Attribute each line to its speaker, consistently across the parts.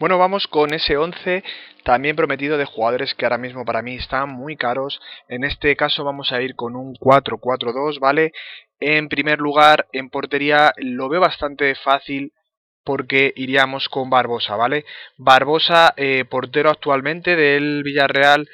Speaker 1: Bueno, vamos con ese 11 también prometido de jugadores que ahora mismo para mí están muy caros. En este caso vamos a ir con un 4-4-2, ¿vale? En primer lugar, en portería lo veo bastante fácil porque iríamos con Barbosa, ¿vale? Barbosa, eh, portero actualmente del Villarreal.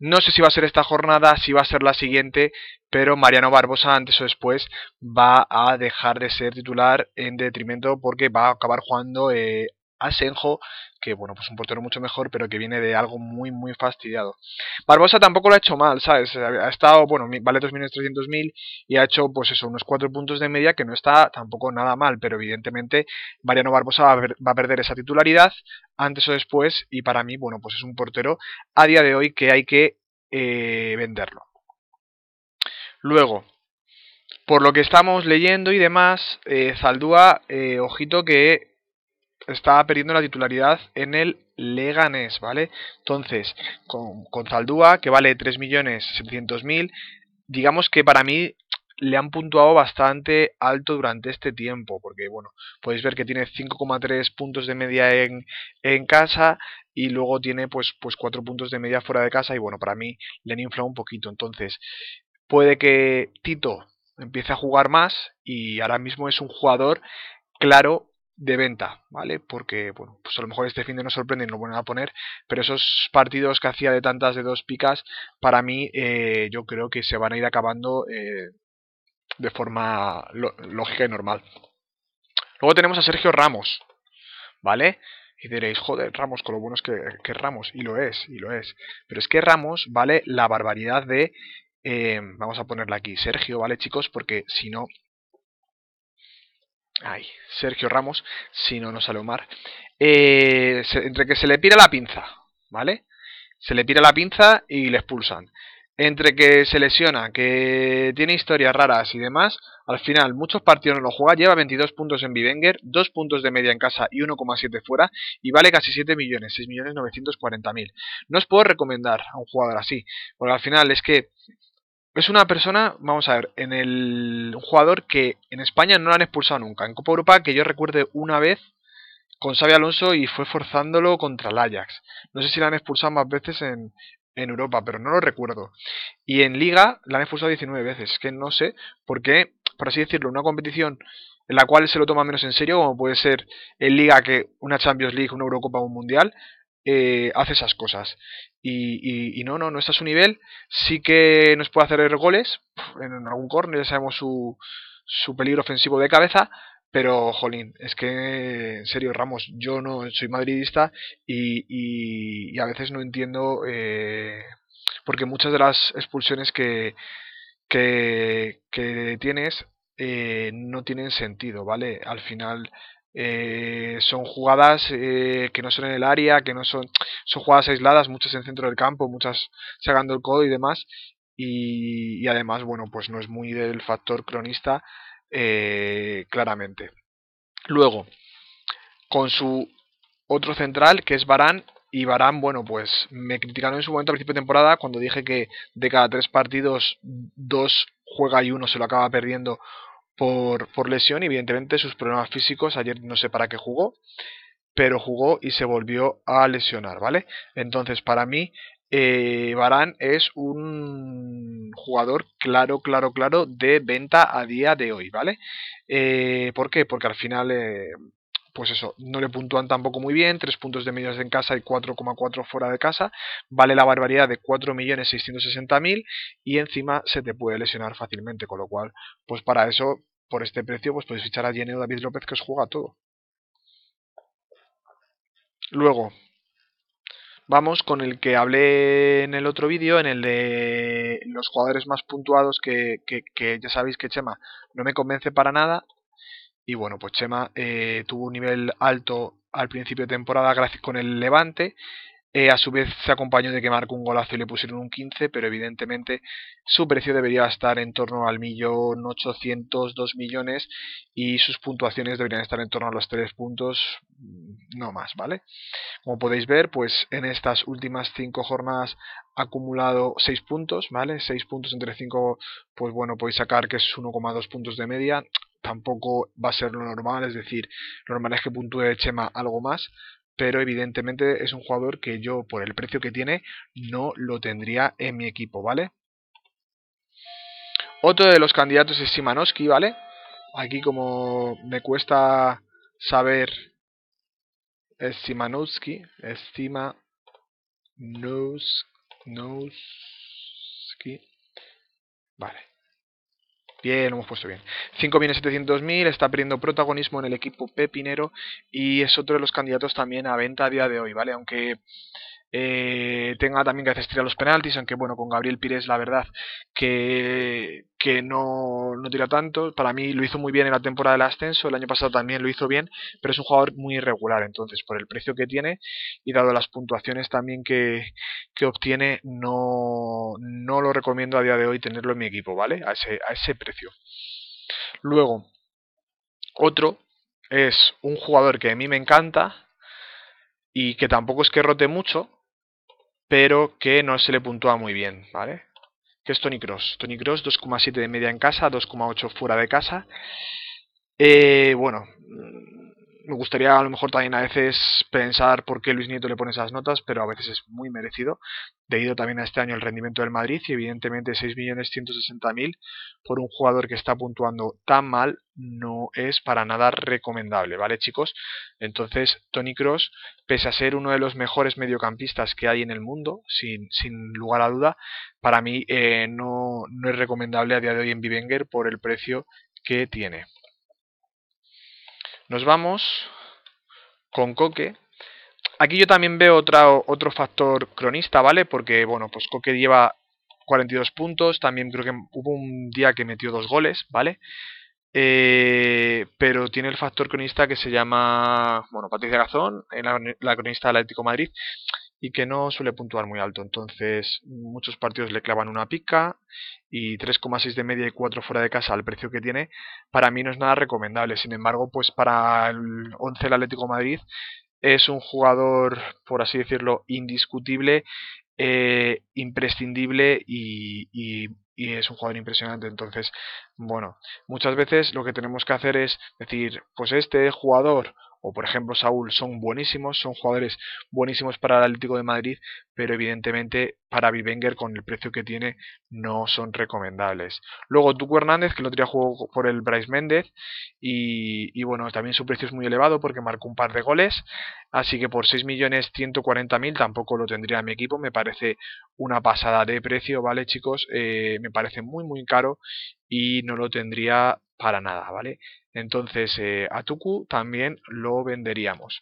Speaker 1: No sé si va a ser esta jornada, si va a ser la siguiente, pero Mariano Barbosa antes o después va a dejar de ser titular en detrimento porque va a acabar jugando eh, Asenjo, que bueno, pues un portero mucho mejor, pero que viene de algo muy, muy fastidiado. Barbosa tampoco lo ha hecho mal, ¿sabes? Ha estado, bueno, vale 2.300.000 y ha hecho, pues eso, unos 4 puntos de media, que no está tampoco nada mal, pero evidentemente Mariano Barbosa va a, perder esa titularidad antes o después, y para mí, bueno, pues es un portero a día de hoy que hay que eh, venderlo. Luego, por lo que estamos leyendo y demás, eh, Zaldúa, eh, ojito que estaba perdiendo la titularidad en el Leganés, ¿vale? Entonces, con, con Zaldúa, que vale 3.700.000, digamos que para mí le han puntuado bastante alto durante este tiempo, porque bueno, podéis ver que tiene 5,3 puntos de media en, casa y luego tiene pues, pues 4 puntos de media fuera de casa y bueno, para mí le han inflado un poquito, entonces puede que Tito empiece a jugar más y ahora mismo es un jugador claro de venta, ¿vale? Porque, bueno, pues a lo mejor este fin de nos sorprende y no lo a poner, pero esos partidos que hacía de tantas de dos picas, para mí eh, yo creo que se van a ir acabando eh, de forma lógica y normal. Luego tenemos a Sergio Ramos, ¿vale? Y diréis, joder, Ramos, con lo bueno es que, es Ramos, y lo es, y lo es. Pero es que Ramos vale la barbaridad de eh, vamos a ponerla aquí, Sergio, ¿vale, chicos? Porque si no, ay, Sergio Ramos, si no, no sale Omar, eh, entre que se le pira la pinza, ¿vale? Se le pira la pinza y le expulsan. Entre que se lesiona, que tiene historias raras y demás, al final muchos partidos no lo juega, lleva 22 puntos en Bivenger, 2 puntos de media en casa y 1,7 fuera, y vale casi 7 millones, 6 millones 940 mil. No os puedo recomendar a un jugador así, porque al final es que es una persona, vamos a ver, en el un jugador que en España no la han expulsado nunca. En Copa Europa, que yo recuerde una vez con Xavi Alonso y fue forzándolo contra el Ajax. No sé si la han expulsado más veces en, Europa, pero no lo recuerdo. Y en Liga la han expulsado 19 veces, que no sé por qué, por así decirlo, una competición en la cual se lo toma menos en serio, como puede ser en Liga que una Champions League, una Eurocopa o un Mundial, eh, hace esas cosas. Y, no, no, no está a su nivel. Sí que nos puede hacer goles en algún corner, ya sabemos su, su peligro ofensivo de cabeza. Pero, jolín, es que, en serio, Ramos, yo no soy madridista y, a veces no entiendo, eh, porque muchas de las expulsiones que, que, tienes eh, no tienen sentido, ¿vale? Al final eh, son jugadas eh, que no son en el área, que no son, son jugadas aisladas, muchas en el centro del campo, muchas sacando el codo y demás. Y, además, bueno, pues no es muy del factor cronista, eh, claramente. Luego, con su otro central, que es Barán, y Barán, bueno, pues me criticaron en su momento al principio de temporada cuando dije que de cada tres partidos, dos juega y uno se lo acaba perdiendo por, lesión y evidentemente sus problemas físicos. Ayer no sé para qué jugó, pero jugó y se volvió a lesionar, ¿vale? Entonces, para mí, eh, Barán es un jugador claro, claro, claro de venta a día de hoy, ¿vale? Eh, ¿Por qué? Porque al final eh, pues eso, no le puntúan tampoco muy bien, 3 puntos de medios en casa y 4,4 fuera de casa, vale la barbaridad de 4.660.000 y encima se te puede lesionar fácilmente, con lo cual, pues para eso, por este precio, pues puedes fichar a Daniel David López que os juega todo. Luego, vamos con el que hablé en el otro vídeo, en el de los jugadores más puntuados que, ya sabéis que Chema no me convence para nada y bueno, pues Chema eh, tuvo un nivel alto al principio de temporada gracias con el Levante. Eh, a su vez se acompañó de que marcó un golazo y le pusieron un 15, pero evidentemente su precio debería estar en torno al millón 2 millones y sus puntuaciones deberían estar en torno a los 3 puntos, mm, no más, ¿vale? Como podéis ver, pues en estas últimas 5 jornadas ha acumulado 6 puntos, ¿vale? 6 puntos entre 5, pues bueno, podéis sacar que es 1,2 puntos de media, tampoco va a ser lo normal, es decir, lo normal es que puntúe Chema algo más, pero evidentemente es un jugador que yo, por el precio que tiene, no lo tendría en mi equipo, ¿vale? Otro de los candidatos es Simanowski, ¿vale? Aquí como me cuesta saber... Es Simanowski, es Vale. Bien, hemos puesto bien. 5.700.000, está perdiendo protagonismo en el equipo pepinero y es otro de los candidatos también a venta a día de hoy, ¿vale? Aunque eh, tenga también que hacer los penaltis, aunque bueno, con Gabriel Pires la verdad que, que no, no, tira tanto. Para mí lo hizo muy bien en la temporada del ascenso, el año pasado también lo hizo bien, pero es un jugador muy irregular, entonces por el precio que tiene y dado las puntuaciones también que, que obtiene no, no lo recomiendo a día de hoy tenerlo en mi equipo, ¿vale? A ese, a ese precio. Luego, otro es un jugador que a mí me encanta y que tampoco es que rote mucho, pero que no se le puntúa muy bien, ¿vale? Que es Tony Cross. Tony Cross 2,7 de media en casa, 2,8 fuera de casa. Eh, bueno, me gustaría a lo mejor también a veces pensar por qué Luis Nieto le pone esas notas, pero a veces es muy merecido, debido también a este año el rendimiento del Madrid y evidentemente 6.160.000 por un jugador que está puntuando tan mal no es para nada recomendable, ¿vale chicos? Entonces Tony Cross, pese a ser uno de los mejores mediocampistas que hay en el mundo, sin, sin lugar a duda, para mí eh, no, no es recomendable a día de hoy en Bivenger por el precio que tiene. Nos vamos con Coque. Aquí yo también veo otro factor cronista, ¿vale? Porque, bueno, pues Coque lleva 42 puntos. También creo que hubo un día que metió dos goles, ¿vale? Eh, pero tiene el factor cronista que se llama, bueno, Patricia Gazón, la, la cronista del Atlético Madrid y que no suele puntuar muy alto. Entonces, muchos partidos le clavan una pica y 3,6 de media y 4 fuera de casa al precio que tiene, para mí no es nada recomendable. Sin embargo, pues para el 11 del Atlético Madrid es un jugador, por así decirlo, indiscutible, eh, imprescindible y, y es un jugador impresionante. Entonces, bueno, muchas veces lo que tenemos que hacer es decir, pues este jugador o por ejemplo Saúl son buenísimos, son jugadores buenísimos para el Atlético de Madrid, pero evidentemente para Bivenger con el precio que tiene no son recomendables. Luego Tuco Hernández, que lo tenía jugado por el Bryce Méndez y, y, bueno, también su precio es muy elevado porque marcó un par de goles. Así que por 6.140.000 tampoco lo tendría mi equipo. Me parece una pasada de precio, ¿vale, chicos? Eh, me parece muy, muy caro y no lo tendría para nada, ¿vale? Entonces, eh, a Tuku también lo venderíamos.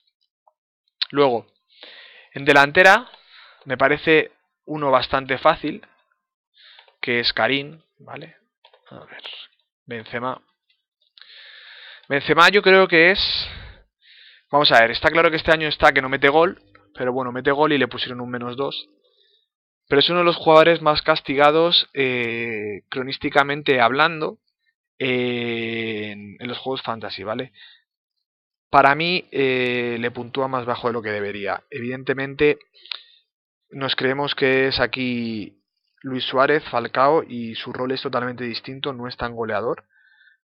Speaker 1: Luego, en delantera, me parece uno bastante fácil, que es Karim, ¿vale? A ver, Benzema. Benzema yo creo que es Vamos a ver, está claro que este año está que no mete gol, pero bueno, mete gol y le pusieron un menos dos. Pero es uno de los jugadores más castigados eh, cronísticamente hablando en, los juegos fantasy, ¿vale? Para mí eh, le puntúa más bajo de lo que debería. Evidentemente nos creemos que es aquí Luis Suárez, Falcao y su rol es totalmente distinto, no es tan goleador.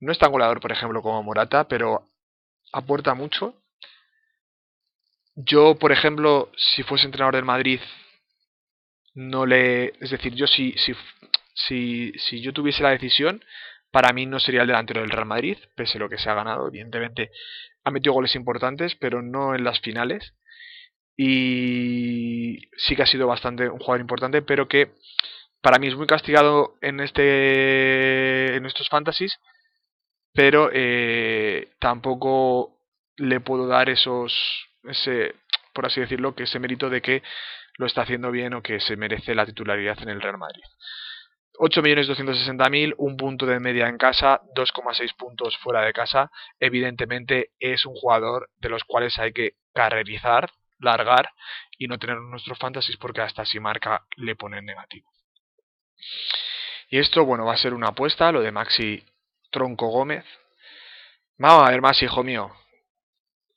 Speaker 1: No es tan goleador, por ejemplo, como Morata, pero aporta mucho yo, por ejemplo, si fuese entrenador del Madrid, no le. Es decir, yo si, si, si, yo tuviese la decisión, para mí no sería el delantero del Real Madrid, pese a lo que se ha ganado, evidentemente. Ha metido goles importantes, pero no en las finales. Y sí que ha sido bastante un jugador importante, pero que para mí es muy castigado en este en estos fantasies, pero eh, tampoco le puedo dar esos ese, por así decirlo, que ese mérito de que lo está haciendo bien o que se merece la titularidad en el Real Madrid. 8.260.000, un punto de media en casa, 2,6 puntos fuera de casa. Evidentemente es un jugador de los cuales hay que carrerizar, largar y no tener nuestros fantasies porque hasta si marca le ponen negativo. Y esto, bueno, va a ser una apuesta, lo de Maxi Tronco Gómez. Vamos a ver más, hijo mío.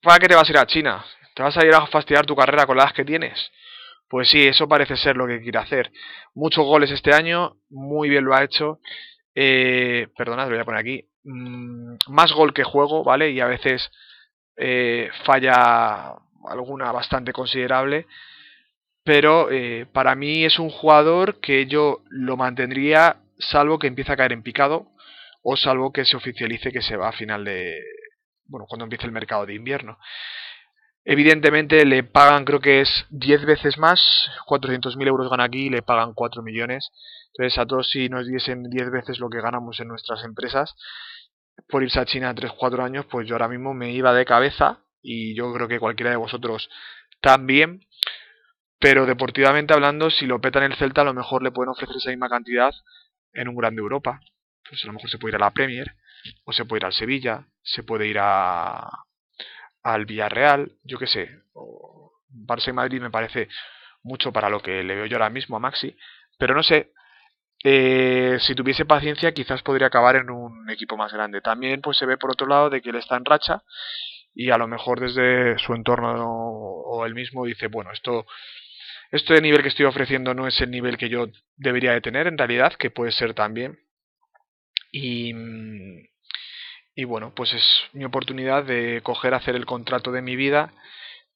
Speaker 1: ¿para qué te vas a ir a China? ¿Te vas a ir a fastidiar tu carrera con las que tienes? Pues sí, eso parece ser lo que quiere hacer. Muchos goles este año, muy bien lo ha hecho. Eh, te lo voy a poner aquí. Mm, más gol que juego, ¿vale? Y a veces eh, falla alguna bastante considerable. Pero eh, para mí es un jugador que yo lo mantendría salvo que empiece a caer en picado o salvo que se oficialice que se va a final de, bueno, cuando empiece el mercado de invierno. Evidentemente le pagan, creo que es 10 veces más, 400.000 euros gana aquí y le pagan 4 millones. Entonces a todos si nos diesen 10 veces lo que ganamos en nuestras empresas por irse a China 3-4 años, pues yo ahora mismo me iba de cabeza y yo creo que cualquiera de vosotros también. Pero deportivamente hablando, si lo petan el Celta, a lo mejor le pueden ofrecer esa misma cantidad en un Grande Europa. Pues a lo mejor se puede ir a la Premier o se puede ir al Sevilla se puede ir a, al Villarreal, yo qué sé, o Barça y Madrid me parece mucho para lo que le veo yo ahora mismo a Maxi, pero no sé, eh, si tuviese paciencia quizás podría acabar en un equipo más grande. También pues se ve por otro lado de que él está en racha y a lo mejor desde su entorno o él mismo dice, bueno, esto de este nivel que estoy ofreciendo no es el nivel que yo debería de tener en realidad, que puede ser también. Y, mm, y bueno, pues es mi oportunidad de coger, hacer el contrato de mi vida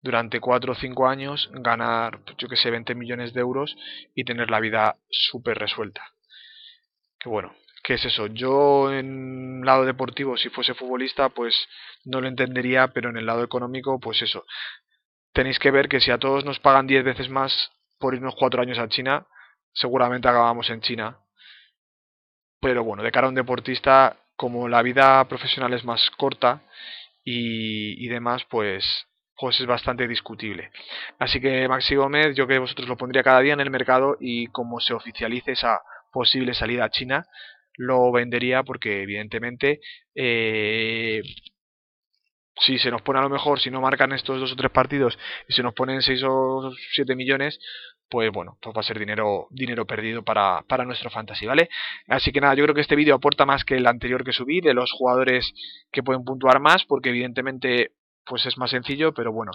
Speaker 1: durante cuatro o cinco años, ganar, yo que sé, 20 millones de euros y tener la vida súper resuelta. Que bueno, ¿qué es eso? Yo en lado deportivo, si fuese futbolista, pues no lo entendería, pero en el lado económico, pues eso. Tenéis que ver que si a todos nos pagan 10 veces más por irnos cuatro años a China, seguramente acabamos en China. Pero bueno, de cara a un deportista como la vida profesional es más corta y, demás, pues, pues es bastante discutible. Así que Maxi Gómez, yo que vosotros lo pondría cada día en el mercado y como se oficialice esa posible salida a China, lo vendería porque evidentemente eh, si se nos pone a lo mejor, si no marcan estos dos o tres partidos y se nos ponen seis o siete millones, pues bueno, pues va a ser dinero, dinero perdido para, nuestro fantasy, ¿vale? Así que nada, yo creo que este vídeo aporta más que el anterior que subí de los jugadores que pueden puntuar más, porque evidentemente pues es más sencillo, pero bueno,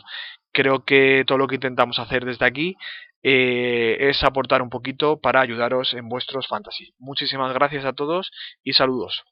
Speaker 1: creo que todo lo que intentamos hacer desde aquí eh, es aportar un poquito para ayudaros en vuestros fantasy. Muchísimas gracias a todos y saludos.